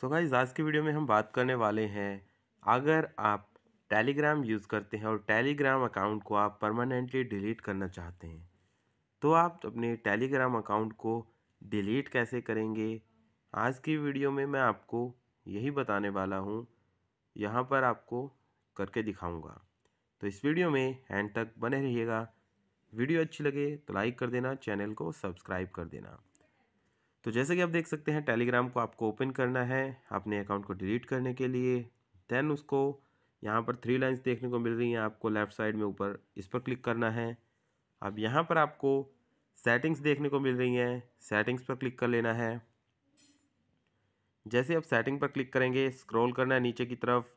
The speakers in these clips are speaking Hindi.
सो गाइज आज के वीडियो में हम बात करने वाले हैं अगर आप टेलीग्राम यूज़ करते हैं और टेलीग्राम अकाउंट को आप परमानेंटली डिलीट करना चाहते हैं तो आप अपने टेलीग्राम अकाउंट को डिलीट कैसे करेंगे आज की वीडियो में मैं आपको यही बताने वाला हूँ यहाँ पर आपको करके दिखाऊँगा तो इस वीडियो में एंड तक बने रहिएगा वीडियो अच्छी लगे तो लाइक कर देना चैनल को सब्सक्राइब कर देना तो जैसे कि आप देख सकते हैं टेलीग्राम को आपको ओपन करना है अपने अकाउंट को डिलीट करने के लिए देन उसको यहाँ पर थ्री लाइंस देखने को मिल रही हैं आपको लेफ़्ट साइड में ऊपर इस पर क्लिक करना है अब यहाँ पर आपको सेटिंग्स देखने को मिल रही हैं सेटिंग्स पर क्लिक कर लेना है जैसे आप सेटिंग पर क्लिक करेंगे स्क्रॉल करना है नीचे की तरफ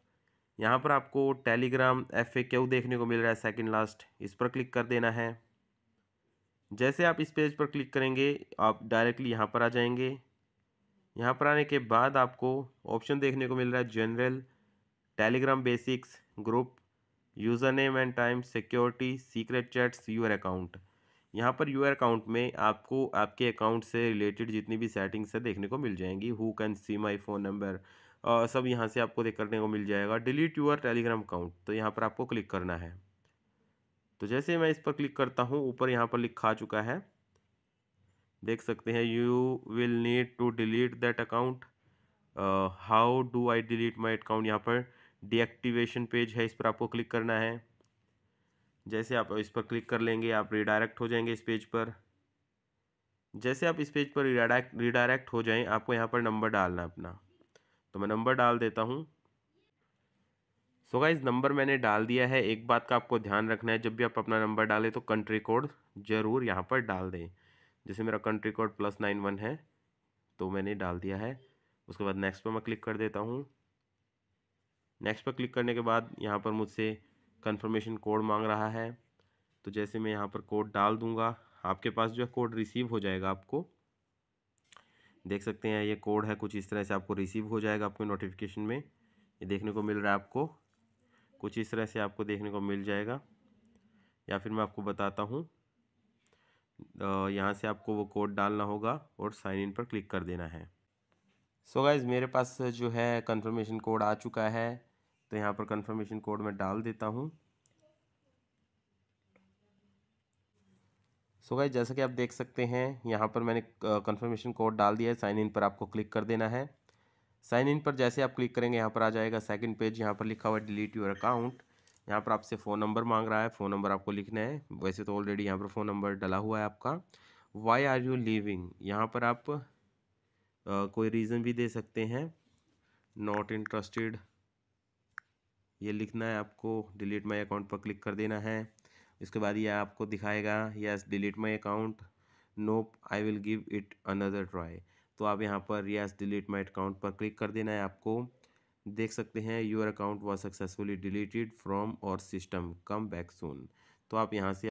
यहाँ पर आपको टेलीग्राम एफ देखने को मिल रहा है सेकेंड लास्ट इस पर क्लिक कर देना है जैसे आप इस पेज पर क्लिक करेंगे आप डायरेक्टली यहाँ पर आ जाएंगे यहाँ पर आने के बाद आपको ऑप्शन देखने को मिल रहा है general Telegram basics group username and time security secret chats your account यहाँ पर यूर अकाउंट में आपको आपके अकाउंट से रिलेटेड जितनी भी सेटिंग्स है देखने को मिल जाएंगी who can see my phone number सब यहाँ से आपको देख करने को मिल जाएगा डिलीट यूअर टेलीग्राम अकाउंट तो यहाँ पर आपको क्लिक करना है तो जैसे मैं इस पर क्लिक करता हूँ ऊपर यहाँ पर लिखा चुका है देख सकते हैं you will need to delete that account how do I delete my account यहाँ पर डीएक्टिवेशन पेज है इस पर आपको क्लिक करना है जैसे आप इस पर क्लिक कर लेंगे आप रिडायरेक्ट हो जाएंगे इस पेज पर जैसे आप इस पेज पर रिडायरेक्ट रिडायरेक्ट हो जाएं आपको यहाँ पर नंबर डालना अपना तो मैं नंबर डाल देता हूँ सो so गाइज नंबर मैंने डाल दिया है एक बात का आपको ध्यान रखना है जब भी आप अपना नंबर डालें तो कंट्री कोड ज़रूर यहाँ पर डाल दें जैसे मेरा country code plus nine one है तो मैंने डाल दिया है उसके बाद नेक्स्ट पर मैं क्लिक कर देता हूँ नेक्स्ट पर क्लिक करने के बाद यहाँ पर मुझसे कन्फर्मेशन कोड मांग रहा है तो जैसे मैं यहाँ पर कोड डाल दूँगा आपके पास जो है कोड रिसीव हो जाएगा आपको देख सकते हैं ये कोड है कुछ इस तरह से आपको रिसीव हो जाएगा आपके नोटिफिकेशन में ये देखने को मिल रहा है आपको कुछ इस तरह से आपको देखने को मिल जाएगा या फिर मैं आपको बताता हूँ यहाँ से आपको वो कोड डालना होगा और साइन इन पर क्लिक कर देना है सो so गाइज़ मेरे पास जो है कंफर्मेशन कोड आ चुका है तो यहाँ पर कंफर्मेशन कोड मैं डाल देता हूँ सो गाइज जैसा कि आप देख सकते हैं यहाँ पर मैंने कंफर्मेशन कोड डाल दिया है साइन इन पर आपको क्लिक कर देना है साइन इन पर जैसे आप क्लिक करेंगे यहाँ पर आ जाएगा सेकंड पेज यहाँ पर लिखा हुआ है डिलीट योर अकाउंट यहाँ पर आपसे फ़ोन नंबर मांग रहा है फ़ोन नंबर आपको लिखना है वैसे तो ऑलरेडी यहाँ पर फ़ोन नंबर डला हुआ है आपका वाई आर यू लिविंग यहाँ पर आप आ, कोई रीज़न भी दे सकते हैं नॉट इंटरेस्टेड ये लिखना है आपको डिलीट माई अकाउंट पर क्लिक कर देना है इसके बाद ये आपको दिखाएगा yes delete my account nope I will give it another try तो आप यहाँ पर यस डिलीट माई अकाउंट पर क्लिक कर देना है आपको देख सकते हैं your account was successfully deleted from our system come back soon तो आप यहाँ से